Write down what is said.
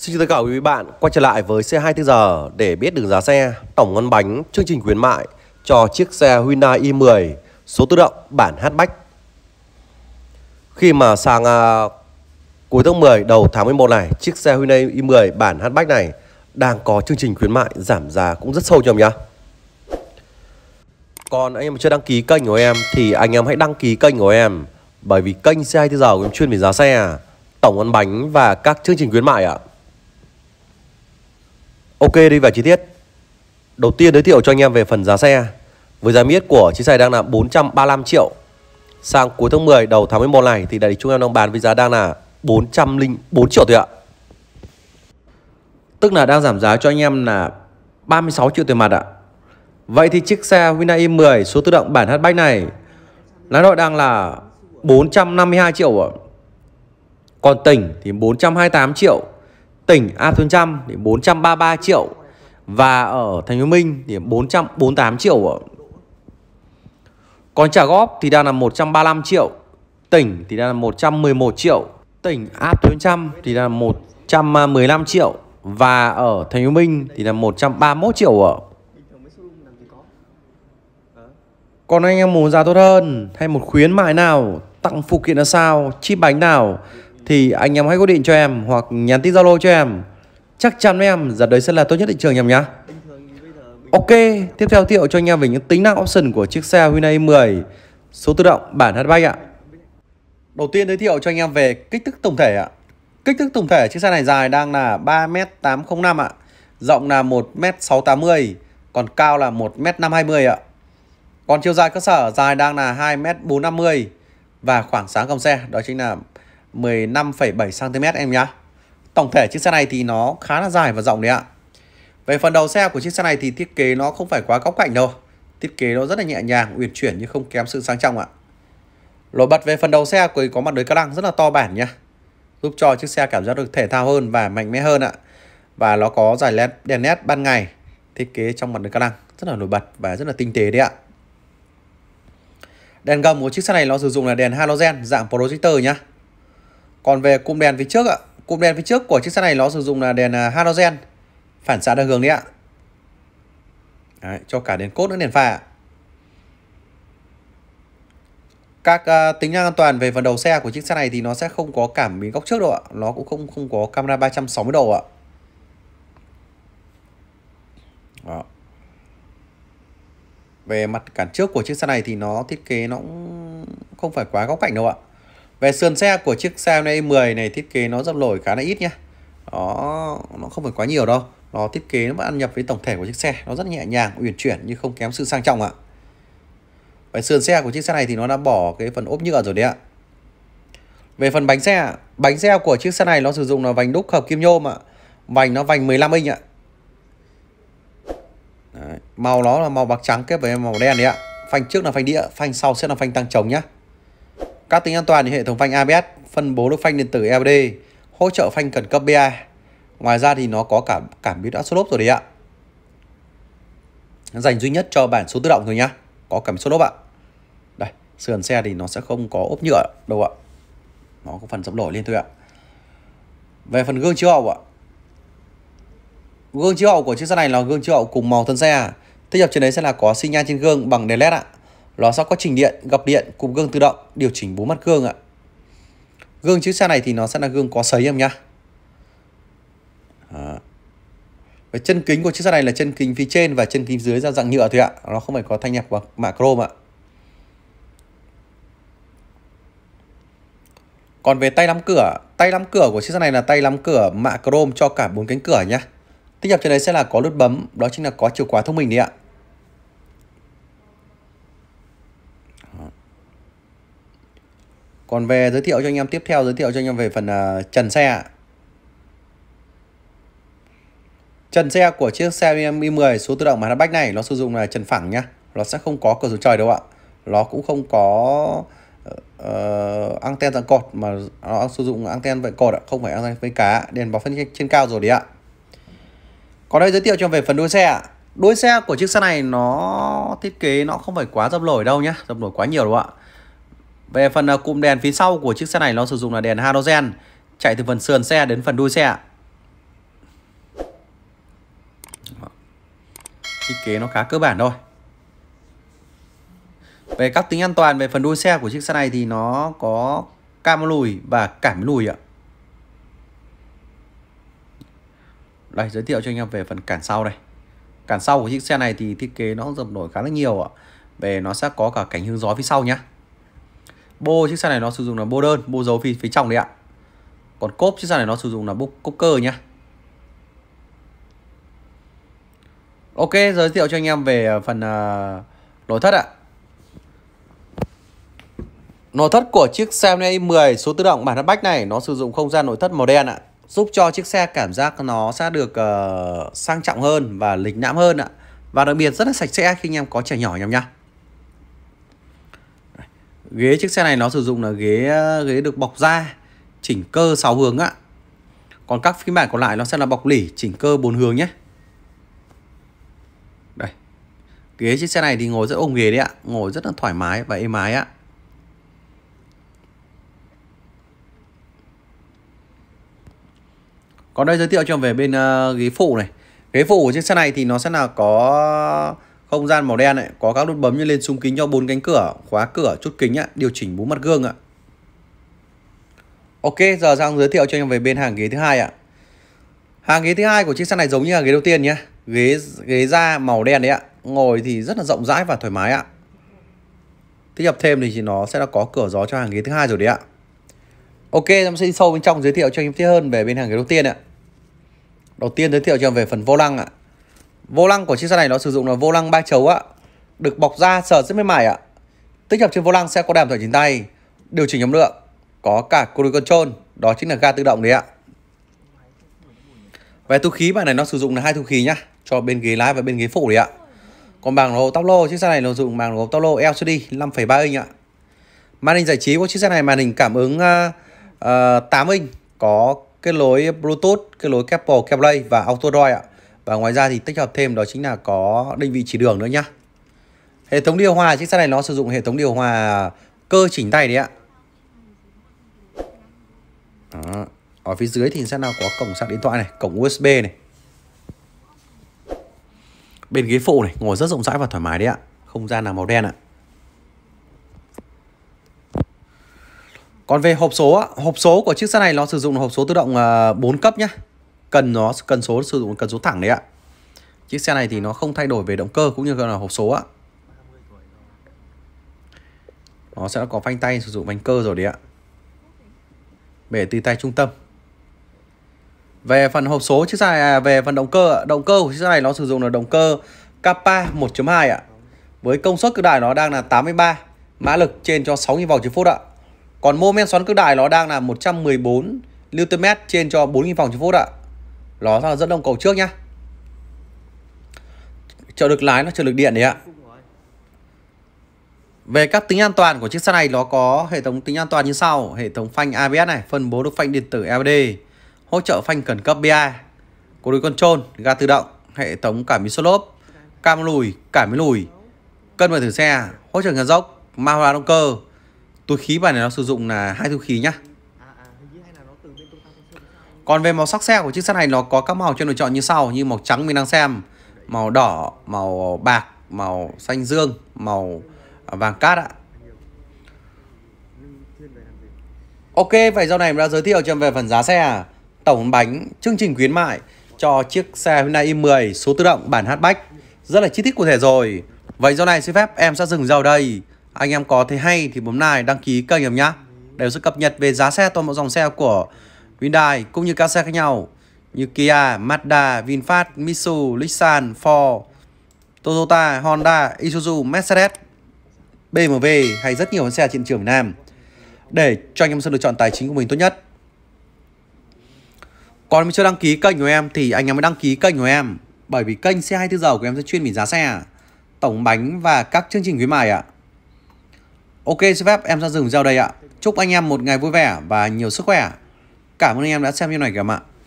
Xin chào tất cả quý vị bạn quay trở lại với xe tiếng giờ để biết được giá xe, tổng ngân bánh, chương trình khuyến mại cho chiếc xe Hyundai i10 số tự động bản hatchback. Khi mà sang à, cuối tháng 10 đầu tháng 11 này, chiếc xe Hyundai i10 bản hatchback này đang có chương trình khuyến mại giảm giá cũng rất sâu cho em nhá. Còn anh em chưa đăng ký kênh của em thì anh em hãy đăng ký kênh của em bởi vì kênh xe tiếng giờ của em chuyên về giá xe, tổng ngân bánh và các chương trình khuyến mại ạ. À. Ok đi vào chi tiết Đầu tiên giới thiệu cho anh em về phần giá xe Với giá miết của chiếc xe đang là 435 triệu Sang cuối tháng 10 đầu tháng 11 này Thì đại lý chúng em đang bán với giá đang là 404 triệu thôi ạ Tức là đang giảm giá cho anh em là 36 triệu tiền mặt ạ Vậy thì chiếc xe Hyundai i10 số tự động bản hatchback này Lái nội đang là 452 triệu ạ Còn tỉnh thì 428 triệu tỉnh A Thôn Trăm thì 433 triệu và ở Thành Phố Minh thì 448 triệu còn trả góp thì đang là 135 triệu tỉnh thì đang là 111 triệu tỉnh A Thôn Trăm thì là 115 triệu và ở Thành Phố Minh thì là 131 triệu ở còn anh em muốn giá tốt hơn hay một khuyến mại nào tặng phụ kiện là sao chip bánh nào thì anh em hãy gọi điện cho em hoặc nhắn tin Zalo cho em. Chắc chắn với em giá đấy sẽ là tốt nhất thị trường nhầm nhá. Ok, tiếp theo thiệu cho anh em về những tính năng option của chiếc xe Hyundai i10 số tự động bản hatchback ạ. Đầu tiên giới thiệu cho anh em về kích thước tổng thể ạ. Kích thước tổng thể chiếc xe này dài đang là 3m805 ạ, rộng là 1m680, còn cao là 1m520 ạ. Còn chiều dài cơ sở dài đang là 2m450 và khoảng sáng còng xe đó chính là 15,7cm em nhá Tổng thể chiếc xe này thì nó khá là dài và rộng đấy ạ Về phần đầu xe của chiếc xe này thì thiết kế nó không phải quá góc cạnh đâu Thiết kế nó rất là nhẹ nhàng, uyển chuyển nhưng không kém sự sang trọng ạ Lỗi bật về phần đầu xe thì có mặt lưới ca lăng rất là to bản nhá Giúp cho chiếc xe cảm giác được thể thao hơn và mạnh mẽ hơn ạ Và nó có giải led đèn led ban ngày Thiết kế trong mặt lưới ca lăng rất là nổi bật và rất là tinh tế đấy ạ Đèn gầm của chiếc xe này nó sử dụng là đèn halogen dạng projector nhá còn về cụm đèn phía trước ạ, cụm đèn phía trước của chiếc xe này nó sử dụng là đèn à, halogen phản xạ đa hướng đấy ạ. Đấy, cho cả đèn cốt lẫn đèn pha ạ. Các uh, tính năng an toàn về phần đầu xe của chiếc xe này thì nó sẽ không có cảm biến góc trước đâu ạ, nó cũng không không có camera 360 độ ạ. Đó. Về mặt cản trước của chiếc xe này thì nó thiết kế nó cũng không phải quá góc cạnh đâu ạ về sườn xe của chiếc xe này 10 này thiết kế nó dập nổi khá là ít nhá đó nó không phải quá nhiều đâu nó thiết kế nó ăn nhập với tổng thể của chiếc xe nó rất nhẹ nhàng uyển chuyển nhưng không kém sự sang trọng ạ về sườn xe của chiếc xe này thì nó đã bỏ cái phần ốp nhựa rồi đấy ạ về phần bánh xe bánh xe của chiếc xe này nó sử dụng là vành đúc hợp kim nhôm ạ vành nó vành 15 inch ạ đấy. màu nó là màu bạc trắng kết với màu đen đấy ạ phanh trước là phanh đĩa phanh sau sẽ là phanh tăng trống nhá các tính an toàn như hệ thống phanh ABS phân bố lực phanh điện tử LED, hỗ trợ phanh cần cấp BA. Ngoài ra thì nó có cả cảm biến áp suất lốp rồi đấy ạ. Dành duy nhất cho bản số tự động thôi nhá. Có cảm biến số lốp ạ. Đây, sườn xe thì nó sẽ không có ốp nhựa đâu ạ. Nó có phần dập nổi lên thôi ạ. Về phần gương chiếu hậu ạ. Gương chiếu hậu của chiếc xe này là gương chiếu hậu cùng màu thân xe. À. Tích hợp trên đấy sẽ là có xi nhan trên gương bằng đèn led ạ lò xo có trình điện, gập điện cụm gương tự động điều chỉnh bốn mắt gương ạ. Gương chiếc xe này thì nó sẽ là gương có sấy em nhá. Đó. Và chân kính của chiếc xe này là chân kính phía trên và chân kính dưới ra dạng nhựa thôi ạ. Nó không phải có thanh nhạc bằng mạ chrome ạ. Còn về tay nắm cửa, tay nắm cửa của chiếc xe này là tay nắm cửa mạ chrome cho cả bốn cánh cửa nhá. tiếp hợp trên đấy sẽ là có nút bấm, đó chính là có chìa khóa thông minh đấy ạ. còn về giới thiệu cho anh em tiếp theo giới thiệu cho anh em về phần uh, trần xe trần xe của chiếc xe bmw 10 số tự động mà hatchback này nó sử dụng là trần phẳng nhá nó sẽ không có cửa sổ trời đâu ạ nó cũng không có uh, anten dạng cột mà nó sử dụng anten vậy cột ạ không phải anten với cá đèn báo phân trên cao rồi đấy ạ còn đây giới thiệu cho về phần đuôi xe ạ đuôi xe của chiếc xe này nó thiết kế nó không phải quá dập nổi đâu nhá dập nổi quá nhiều đâu ạ về phần à, cụm đèn phía sau của chiếc xe này nó sử dụng là đèn halogen chạy từ phần sườn xe đến phần đuôi xe. Thiết kế nó khá cơ bản thôi. Về các tính an toàn về phần đuôi xe của chiếc xe này thì nó có cam lùi và cảm lùi ạ. Đây giới thiệu cho anh em về phần cản sau đây. Cản sau của chiếc xe này thì thiết kế nó dập nổi khá là nhiều ạ. Về nó sẽ có cả cánh hướng gió phía sau nhé bô chiếc xe này nó sử dụng là bô đơn bô dấu phía, phía trong đấy ạ còn cốp chiếc xe này nó sử dụng là bô cốp cơ nhá ok giới thiệu cho anh em về à, phần uh, nội thất ạ nội thất của chiếc xe này 10 số tự động bản hatchback này nó sử dụng không gian nội thất màu đen ạ giúp cho chiếc xe cảm giác nó sẽ được uh, sang trọng hơn và lịch lãm hơn ạ và đặc biệt rất là sạch sẽ khi anh em có trẻ nhỏ anh em nhá ghế chiếc xe này nó sử dụng là ghế ghế được bọc da chỉnh cơ 6 hướng ạ còn các phiên bản còn lại nó sẽ là bọc lỉ chỉnh cơ 4 hướng nhé đây ghế chiếc xe này thì ngồi rất ôm ghế đấy ạ ngồi rất là thoải mái và êm ái ạ còn đây giới thiệu cho về bên uh, ghế phụ này ghế phụ của chiếc xe này thì nó sẽ là có không gian màu đen ấy, có các nút bấm như lên xuống kính cho bốn cánh cửa khóa cửa chốt kính ấy, điều chỉnh bốn mặt gương ạ ok giờ sang giới thiệu cho anh em về bên hàng ghế thứ hai ạ hàng ghế thứ hai của chiếc xe này giống như là ghế đầu tiên nhé ghế ghế da màu đen đấy ạ ngồi thì rất là rộng rãi và thoải mái ạ tích hợp thêm thì nó sẽ là có cửa gió cho hàng ghế thứ hai rồi đấy ạ ok em sẽ đi sâu bên trong giới thiệu cho anh em tiếp hơn về bên hàng ghế đầu tiên ạ đầu tiên giới thiệu cho em về phần vô lăng ạ Vô lăng của chiếc xe này nó sử dụng là vô lăng ba chấu ạ. Được bọc da sờ rất mềm mại ạ. Tích hợp trên vô lăng sẽ có đàm thoại chỉnh tay, điều chỉnh âm lượng, có cả cruise control, đó chính là ga tự động đấy ạ. Về thu khí bạn này nó sử dụng là hai thu khí nhá, cho bên ghế lái và bên ghế phụ đấy ạ. Còn bảng hộp táp lô chiếc xe này nó dùng bảng hộp táp lô LCD 5.3 inch ạ. Màn hình giải trí của chiếc xe này màn hình cảm ứng uh, uh, 8 inch có kết nối Bluetooth, kết nối Apple CarPlay và AutoDroid ạ và ngoài ra thì tích hợp thêm đó chính là có định vị chỉ đường nữa nhá hệ thống điều hòa chiếc xe này nó sử dụng hệ thống điều hòa cơ chỉnh tay đấy ạ đó. ở phía dưới thì sẽ nào có cổng sạc điện thoại này cổng usb này bên ghế phụ này ngồi rất rộng rãi và thoải mái đấy ạ không gian là màu đen ạ còn về hộp số hộp số của chiếc xe này nó sử dụng hộp số tự động 4 à, cấp nhé cần nó cần số sử dụng cần số thẳng đấy ạ chiếc xe này thì nó không thay đổi về động cơ cũng như là hộp số ạ nó sẽ có phanh tay sử dụng bánh cơ rồi đấy ạ bể từ tay trung tâm về phần hộp số chiếc xe này à, về phần động cơ động cơ của chiếc xe này nó sử dụng là động cơ Kappa 1.2 ạ với công suất cực đại nó đang là 83 mã lực trên cho 6.000 vòng trên phút ạ còn mô men xoắn cực đại nó đang là 114 mét trên cho 4.000 vòng trên phút ạ ló ra dẫn đồng cầu trước nhá trợ lực lái nó trợ lực điện đấy ạ về các tính an toàn của chiếc xe này nó có hệ thống tính an toàn như sau hệ thống phanh ABS này phân bố được phanh điện tử LED hỗ trợ phanh cần cấp bi cố đối control ga tự động hệ thống cảm biến số lốp cam lùi cảm biến lùi cân bằng thử xe hỗ trợ ngàn dốc ma hoa động cơ túi khí bài này nó sử dụng là hai túi khí nhá còn về màu sắc xe của chiếc xe này nó có các màu cho lựa chọn như sau như màu trắng mình đang xem, màu đỏ, màu bạc, màu xanh dương, màu vàng cát ạ. Ok, vậy dạo này mình đã giới thiệu cho em về phần giá xe, tổng bánh, chương trình khuyến mại cho chiếc xe Hyundai i10 số tự động bản hatchback rất là chi tiết cụ thể rồi. Vậy dạo này xin phép em sẽ dừng giờ đây. Anh em có thấy hay thì bấm like đăng ký kênh em nhé. Đều sẽ cập nhật về giá xe toàn bộ dòng xe của Hyundai cũng như các xe khác nhau như Kia, Mazda, VinFast, Mitsubishi, Nissan, Ford, Toyota, Honda, Isuzu, Mercedes, BMW hay rất nhiều xe trên trường Việt Nam để cho anh em Sơn lựa chọn tài chính của mình tốt nhất. Còn mình chưa đăng ký kênh của em thì anh em mới đăng ký kênh của em bởi vì kênh xe 24 giờ của em sẽ chuyên về giá xe, tổng bánh và các chương trình khuyến mại ạ. Ok, xin phép em ra dừng video đây ạ. Chúc anh em một ngày vui vẻ và nhiều sức khỏe. Cảm ơn anh em đã xem video này các bạn ạ.